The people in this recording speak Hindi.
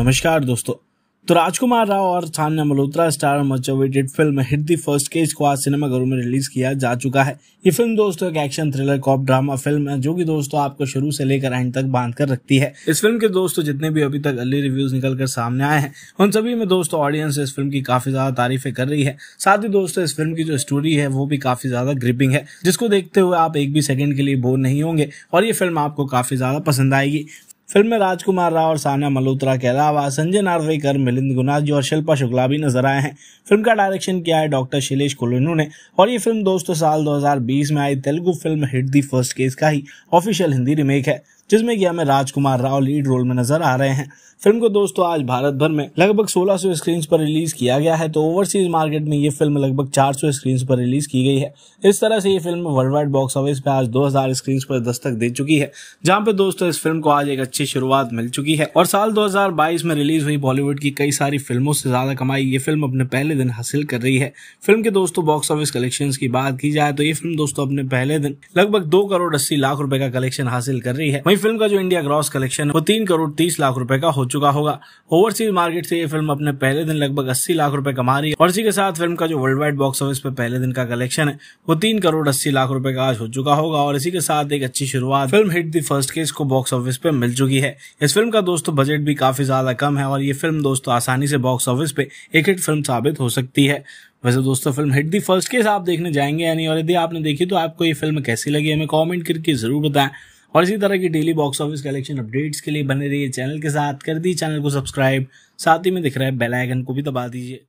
नमस्कार दोस्तों तो राजकुमार राव और Sanya Malhotra star much awaited film hit the first case को आज सिनेमाघरों में रिलीज किया जा चुका है ये फिल्म दोस्तों एक action thriller cop drama film है जो कि दोस्तों आपको शुरू से लेकर एंड तक बांध कर रखती है इस फिल्म के दोस्तों जितने भी अभी तक अली रिव्यूज निकल कर सामने आए हैं उन सभी में दोस्तों ऑडियंस इस फिल्म की काफी ज्यादा तारीफें कर रही है साथ ही दोस्तों इस फिल्म की जो स्टोरी है वो भी काफी ज्यादा ग्रिपिंग है जिसको देखते हुए आप एक भी सेकेंड के लिए बोर नहीं होंगे और ये फिल्म आपको काफी ज्यादा पसंद आएगी फिल्म में राजकुमार राव और साना मल्होत्रा के अलावा संजय नार्वेकर मिलिंद गुनाजी और शिल्पा शुक्ला भी नजर आए हैं फिल्म का डायरेक्शन किया है डॉक्टर शिलेश कुलेनू ने और ये फिल्म दोस्तों साल 2020 में आई Telugu film hit the first case का ही ऑफिशियल हिंदी रिमेक है जिसमें कि हमें राजकुमार राव लीड रोल में नजर आ रहे हैं फिल्म को दोस्तों आज भारत भर में लगभग 1600 स्क्रीन पर रिलीज किया गया है तो ओवरसीज मार्केट में ये फिल्म लगभग 400 स्क्रीन पर रिलीज की गई है इस तरह से ये film world wide box office पे आज 2000 स्क्रीन पर दस्तक दे चुकी है जहाँ पे दोस्तों इस फिल्म को आज एक अच्छी शुरुआत मिल चुकी है और साल दो में रिलीज हुई बॉलीवुड की कई सारी फिल्मों से ज्यादा कमाई ये फिल्म अपने पहले दिन हासिल कर रही है फिल्म के दोस्तों बॉक्स ऑफिस कलेक्शन की बात की जाए तो ये फिल्म दोस्तों अपने पहले दिन लगभग दो करोड़ अस्सी लाख रूपये का कलेक्शन हासिल कर रही है वही फिल्म का जो इंडिया ग्रॉस कलेक्शन है वो तीन करोड़ तीस लाख रुपए का हो चुका होगा ओवरसीज मार्केट से ये फिल्म अपने पहले दिन लगभग अस्सी लाख रुपए कमा रही है और इसी के साथ फिल्म का जो वर्ल्ड वाइड बॉक्स ऑफिस पे पहले दिन का कलेक्शन है वो तीन करोड़ अस्सी लाख रुपए का आज हो चुका होगा और इसी के साथ एक अच्छी शुरुआत film hit the first case को बॉक्स ऑफिस पे मिल चुकी है इस फिल्म का दोस्तों बजट भी काफी ज्यादा कम है और ये फिल्म दोस्तों आसानी से बॉक्स ऑफिस पे एक हिट फिल्म साबित हो सकती है वैसे दोस्तों film hit the first case आप देखने जाएंगे यानी और यदि आपने देखी तो आपको ये फिल्म कैसी लगी हमें कॉमेंट करके जरूर बताएं और इसी तरह की daily box office collection updates के लिए बने रहिए चैनल के साथ कर दी चैनल को सब्सक्राइब साथ ही में दिख रहा है बेल आइकन को भी दबा दीजिए